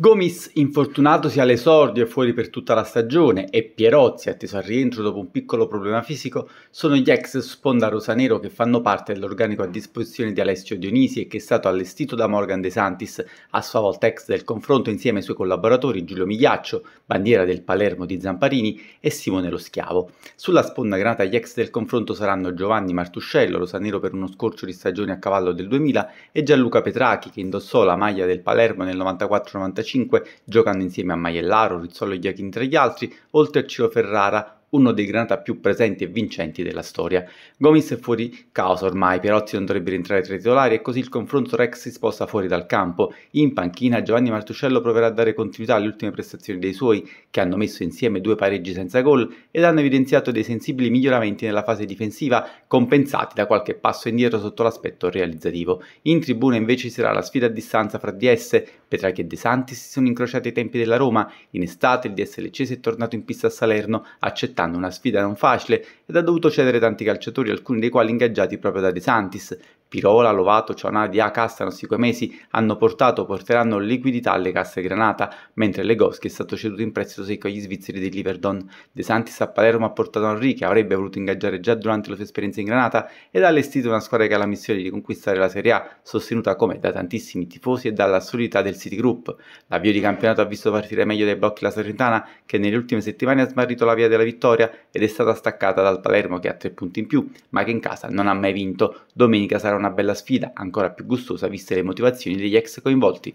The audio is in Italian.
Gomis, infortunatosi all'esordio e fuori per tutta la stagione, e Pierozzi, atteso al rientro dopo un piccolo problema fisico, sono gli ex sponda rosanero che fanno parte dell'organico a disposizione di Alessio Dionisi e che è stato allestito da Morgan De Santis, a sua volta ex del confronto insieme ai suoi collaboratori Giulio Migliaccio, bandiera del Palermo di Zamparini, e Simone Lo Schiavo. Sulla sponda granata gli ex del confronto saranno Giovanni Martuscello, rosanero per uno scorcio di stagione a cavallo del 2000, e Gianluca Petrachi, che indossò la maglia del Palermo nel 94-95 95, giocando insieme a Maiellaro, Rizzolo e Iachin tra gli altri, oltre a Ciro Ferrara, uno dei Granata più presenti e vincenti della storia. Gomis è fuori causa ormai, Pierozzi non dovrebbe rientrare tra i titolari e così il confronto Rex si sposta fuori dal campo. In panchina Giovanni Martuscello proverà a dare continuità alle ultime prestazioni dei suoi, che hanno messo insieme due pareggi senza gol ed hanno evidenziato dei sensibili miglioramenti nella fase difensiva, compensati da qualche passo indietro sotto l'aspetto realizzativo. In tribuna invece ci sarà la sfida a distanza fra di esse, Petracchi e De Santi si sono incrociati ai tempi della Roma, in estate il DS Leccese è tornato in pista a Salerno, accettando aspettando una sfida non facile ed ha dovuto cedere tanti calciatori, alcuni dei quali ingaggiati proprio da De Santis, Pirola, Lovato, Cianadia, Cassano, Mesi hanno portato porteranno liquidità alle casse Granata, mentre Legoschi è stato ceduto in prestito secco agli svizzeri di Liverdon. De Santis a Palermo ha portato Henri, che avrebbe voluto ingaggiare già durante la sua esperienza in Granata, ed ha allestito una squadra che ha la missione di riconquistare la Serie A, sostenuta come da tantissimi tifosi e dalla solidità del Citigroup. L'avvio di campionato ha visto partire meglio dai blocchi la Salernitana, che nelle ultime settimane ha smarrito la via della vittoria ed è stata staccata dal Palermo, che ha tre punti in più, ma che in casa non ha mai vinto. Domenica sarà una bella sfida ancora più gustosa viste le motivazioni degli ex coinvolti.